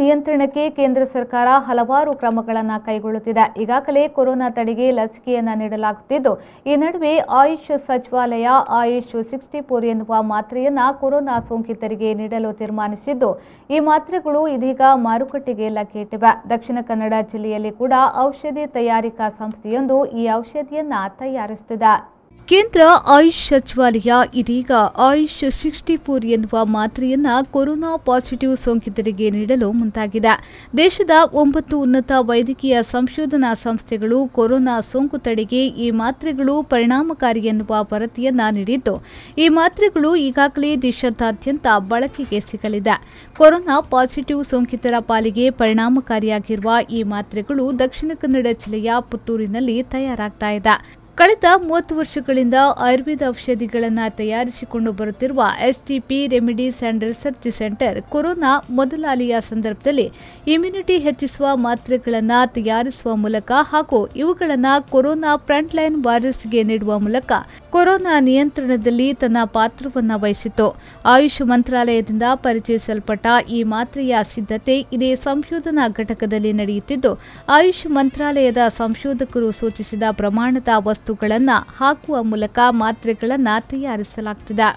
ನಿಯಂತ್ರಣಕ್ಕೆ ಕೇಂದ್ರ ಸರ್ಕಾರ ಹಲವಾರು ಕ್ರಮಗಳನ್ನು ಕೈಗೊಳ್ಳುತ್ತಿದೆ ಈಗಾಗಲೇ ಕೊರೋನಾ ತಡೆಗೆ ಲಸಿಕೆಯನ್ನು ನೀಡಲಾಗುತ್ತಿದ್ದು ಈ ನಡುವೆ ಆಯುಷ್ ಸಚಿವಾಲಯ ಆಯುಷ್ ಸಿಕ್ಸ್ಟಿ ಫೋರ್ ಎನ್ನುವ ಮಾತ್ರೆಯನ್ನು ಕೊರೋನಾ ಸೋಂಕಿತರಿಗೆ ನೀಡಲು ತೀರ್ಮಾನಿಸಿದ್ದು ಈ ಮಾತ್ರೆಗಳು ಇದೀಗ ಮಾರುಕಟ್ಟೆಗೆ ಇಟ್ಟಿವೆ ದಕ್ಷಿಣ ಕನ್ನಡ ಜಿಲ್ಲೆಯಲ್ಲಿ ಕೂಡ ಔಷಧಿ ತಯಾರಿಕಾ ಸಂಸ್ಥೆಯೊಂದು ಈ ಔಷಧಿಯನ್ನು ತಯಾರಿಸುತ್ತಿದೆ ಕೇಂದ್ರ ಆಯುಷ್ ಸಚಿವಾಲಯ ಇದೀಗ ಆಯುಷ್ ಸಿಕ್ಸ್ಟಿ ಫೋರ್ ಎನ್ನುವ ಮಾತ್ರೆಯನ್ನ ಕೊರೋನಾ ಪಾಸಿಟಿವ್ ಸೋಂಕಿತರಿಗೆ ನೀಡಲು ಮುಂದಾಗಿದೆ ದೇಶದ ಒಂಬತ್ತು ಉನ್ನತ ವೈದ್ಯಕೀಯ ಸಂಶೋಧನಾ ಸಂಸ್ಥೆಗಳು ಕೊರೋನಾ ಸೋಂಕು ತಡೆಗೆ ಈ ಮಾತ್ರೆಗಳು ಪರಿಣಾಮಕಾರಿ ಎನ್ನುವ ವರದಿಯನ್ನ ನೀಡಿದ್ದು ಈ ಮಾತ್ರೆಗಳು ಈಗಾಗಲೇ ದೇಶದಾದ್ಯಂತ ಬಳಕೆಗೆ ಸಿಗಲಿದೆ ಕೊರೋನಾ ಪಾಸಿಟಿವ್ ಸೋಂಕಿತರ ಪಾಲಿಗೆ ಪರಿಣಾಮಕಾರಿಯಾಗಿರುವ ಈ ಮಾತ್ರೆಗಳು ದಕ್ಷಿಣ ಕನ್ನಡ ಜಿಲ್ಲೆಯ ಪುತ್ತೂರಿನಲ್ಲಿ ತಯಾರಾಗ್ತಾ ಇದೆ ಕಳೆದ ಮೂವತ್ತು ವರ್ಷಗಳಿಂದ ಆಯುರ್ವೇದ ಔಷಧಿಗಳನ್ನು ತಯಾರಿಸಿಕೊಂಡು ಬರುತ್ತಿರುವ STP remedies and research centre corona ಮೊದಲಾಲಿಯ ಸಂದರ್ಭದಲ್ಲಿ ಇಮ್ಯುನಿಟಿ ಹೆಚ್ಚಿಸುವ ಮಾತ್ರೆಗಳನ್ನು ತಯಾರಿಸುವ ಮೂಲಕ ಹಾಗೂ ಇವುಗಳನ್ನು ಕೊರೋನಾ ಫ್ರಂಟ್ಲೈನ್ ವಾರಿಯರ್ಸ್ಗೆ ನೀಡುವ ಮೂಲಕ ಕೊರೋನಾ ನಿಯಂತ್ರಣದಲ್ಲಿ ತನ್ನ ಪಾತ್ರವನ್ನು ವಹಿಸಿತು ಆಯುಷ್ ಮಂತ್ರಾಲಯದಿಂದ ಪರಿಚಯಿಸಲ್ಪಟ್ಟ ಈ ಮಾತ್ರೆಯ ಸಿದ್ಧತೆ ಇದೇ ಸಂಶೋಧನಾ ಘಟಕದಲ್ಲಿ ನಡೆಯುತ್ತಿದ್ದು ಆಯುಷ್ ಮಂತ್ರಾಲಯದ ಸಂಶೋಧಕರು ಸೂಚಿಸಿದ ಪ್ರಮಾಣದ ವಸ್ತು ವಸ್ತುಗಳನ್ನು ಹಾಕುವ ಮೂಲಕ ಮಾತ್ರೆಗಳನ್ನು ತಯಾರಿಸಲಾಗ್ತಿದೆ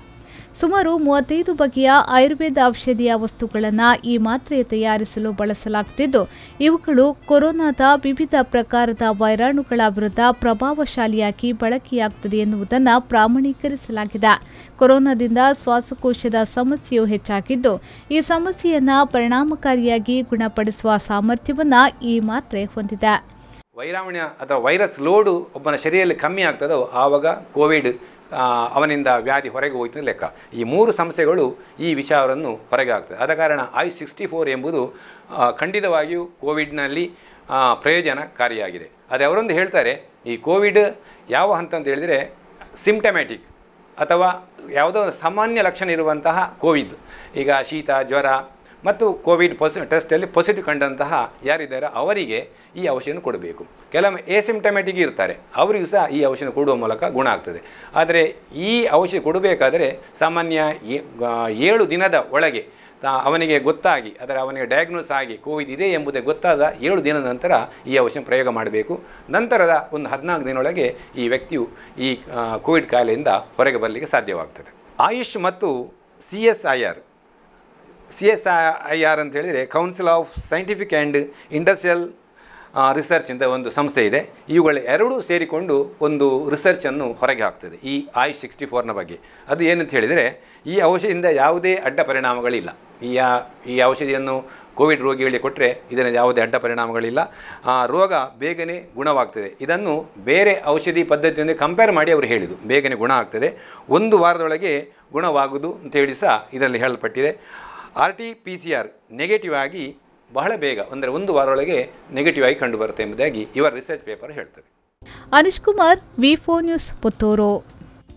ಸುಮಾರು ಮೂವತ್ತೈದು ಬಗೆಯ ಆಯುರ್ವೇದ ಔಷಧಿಯ ವಸ್ತುಗಳನ್ನು ಈ ಮಾತ್ರೆ ತಯಾರಿಸಲು ಬಳಸಲಾಗುತ್ತಿದ್ದು ಇವುಗಳು ಕೊರೋನಾದ ವಿವಿಧ ಪ್ರಕಾರದ ವೈರಾಣುಗಳ ವಿರುದ್ಧ ಪ್ರಭಾವಶಾಲಿಯಾಗಿ ಬಳಕೆಯಾಗುತ್ತದೆ ಎನ್ನುವುದನ್ನು ಪ್ರಾಮಾಣೀಕರಿಸಲಾಗಿದೆ ಕೊರೋನಾದಿಂದ ಶ್ವಾಸಕೋಶದ ಸಮಸ್ಯೆಯು ಹೆಚ್ಚಾಗಿದ್ದು ಈ ಸಮಸ್ಯೆಯನ್ನು ಪರಿಣಾಮಕಾರಿಯಾಗಿ ಗುಣಪಡಿಸುವ ಸಾಮರ್ಥ್ಯವನ್ನು ಈ ಮಾತ್ರೆ ಹೊಂದಿದೆ ವೈರಾಣು ಅಥವಾ ವೈರಸ್ ಲೋಡು ಒಬ್ಬನ ಶರೀರದಲ್ಲಿ ಕಮ್ಮಿ ಆಗ್ತದೋ ಆವಾಗ ಕೋವಿಡ್ ಅವನಿಂದ ವ್ಯಾಧಿ ಹೊರಗೆ ಹೋಯ್ತು ಲೆಕ್ಕ ಈ ಮೂರು ಸಮಸ್ಯೆಗಳು ಈ ವಿಷಯವನ್ನು ಹೊರಗೆ ಆಗ್ತದೆ ಆದ ಕಾರಣ ಐ ಸಿಕ್ಸ್ಟಿ ಫೋರ್ ಎಂಬುದು ಖಂಡಿತವಾಗಿಯೂ ಕೋವಿಡ್ನಲ್ಲಿ ಪ್ರಯೋಜನಕಾರಿಯಾಗಿದೆ ಅದೇ ಅವರೊಂದು ಹೇಳ್ತಾರೆ ಈ ಕೋವಿಡ್ ಯಾವ ಹಂತ ಅಂತ ಹೇಳಿದರೆ ಸಿಂಪ್ಟಮ್ಯಾಟಿಕ್ ಅಥವಾ ಯಾವುದೋ ಸಾಮಾನ್ಯ ಲಕ್ಷಣ ಇರುವಂತಹ ಕೋವಿಡ್ ಈಗ ಶೀತ ಜ್ವರ ಮತ್ತು ಕೋವಿಡ್ ಪಾಸಿ ಟೆಸ್ಟಲ್ಲಿ ಪಾಸಿಟಿವ್ ಕಂಡಂತಹ ಯಾರಿದ್ದಾರೆ ಅವರಿಗೆ ಈ ಔಷಧಿಯನ್ನು ಕೊಡಬೇಕು ಕೆಲವೊಮ್ಮೆ ಎಸಿಮ್ಟಮೆಟಿಕ್ ಇರ್ತಾರೆ ಅವರಿಗೂ ಸಹ ಈ ಔಷಧಿ ಕೊಡುವ ಮೂಲಕ ಗುಣ ಆಗ್ತದೆ ಆದರೆ ಈ ಔಷಧಿ ಕೊಡಬೇಕಾದರೆ ಸಾಮಾನ್ಯ ಏಳು ದಿನದ ಒಳಗೆ ಅವನಿಗೆ ಗೊತ್ತಾಗಿ ಅದರ ಅವನಿಗೆ ಡಯಾಗ್ನೋಸ್ ಆಗಿ ಕೋವಿಡ್ ಇದೆ ಎಂಬುದೇ ಗೊತ್ತಾದ ಏಳು ದಿನದ ನಂತರ ಈ ಔಷಧಿ ಪ್ರಯೋಗ ಮಾಡಬೇಕು ನಂತರದ ಒಂದು ಹದಿನಾಲ್ಕು ದಿನೊಳಗೆ ಈ ವ್ಯಕ್ತಿಯು ಈ ಕೋವಿಡ್ ಕಾಯಿಲೆಯಿಂದ ಹೊರಗೆ ಬರಲಿಕ್ಕೆ ಸಾಧ್ಯವಾಗ್ತದೆ ಆಯುಷ್ ಮತ್ತು C S I R C S I R ಅಂತ ಹೇಳಿದರೆ council of scientific and industrial research ಅಂತ ಒಂದು ಸಂಸ್ಥೆ ಇದೆ ಇವುಗಳ ಎರಡೂ ಸೇರಿಕೊಂಡು ಒಂದು ರಿಸರ್ಚನ್ನು ಹೊರಗೆ ಹಾಕ್ತದೆ ಈ ಐ ಸಿಕ್ಸ್ಟಿ ಫೋರ್ನ ಬಗ್ಗೆ ಅದು ಏನಂತ ಹೇಳಿದರೆ ಈ ಔಷಧಿಯಿಂದ ಯಾವುದೇ ಅಡ್ಡ ಪರಿಣಾಮಗಳಿಲ್ಲ ಈ ಈ ಔಷಧಿಯನ್ನು ಕೋವಿಡ್ ರೋಗಿಗಳಿಗೆ ಕೊಟ್ಟರೆ ಇದನ್ನು ಯಾವುದೇ ಅಡ್ಡ ಪರಿಣಾಮಗಳಿಲ್ಲ ರೋಗ ಬೇಗನೆ ಗುಣವಾಗ್ತದೆ ಇದನ್ನು ಬೇರೆ ಔಷಧಿ ಪದ್ಧತಿಯೊಂದಿಗೆ ಕಂಪೇರ್ ಮಾಡಿ ಅವರು ಹೇಳಿದರು ಬೇಗನೆ ಗುಣ ಆಗ್ತದೆ ಒಂದು ವಾರದೊಳಗೆ ಗುಣವಾಗುವುದು ಅಂತೇಳಿ ಸಹ ಇದರಲ್ಲಿ ಹೇಳಲ್ಪಟ್ಟಿದೆ R T P C R negative ಆಗಿ ಬಹಳ ಬೇಗ ಅಂದರೆ ಒಂದು ವಾರೊಳಗೆ ನೆಗೆಟಿವ್ ಆಗಿ ಕಂಡುಬರುತ್ತೆ ಎಂಬುದಾಗಿ ಇವರ ರಿಸರ್ಚ್ ಪೇಪರ್ ಹೇಳ್ತದೆ Aneesh Kumar V four news Puttur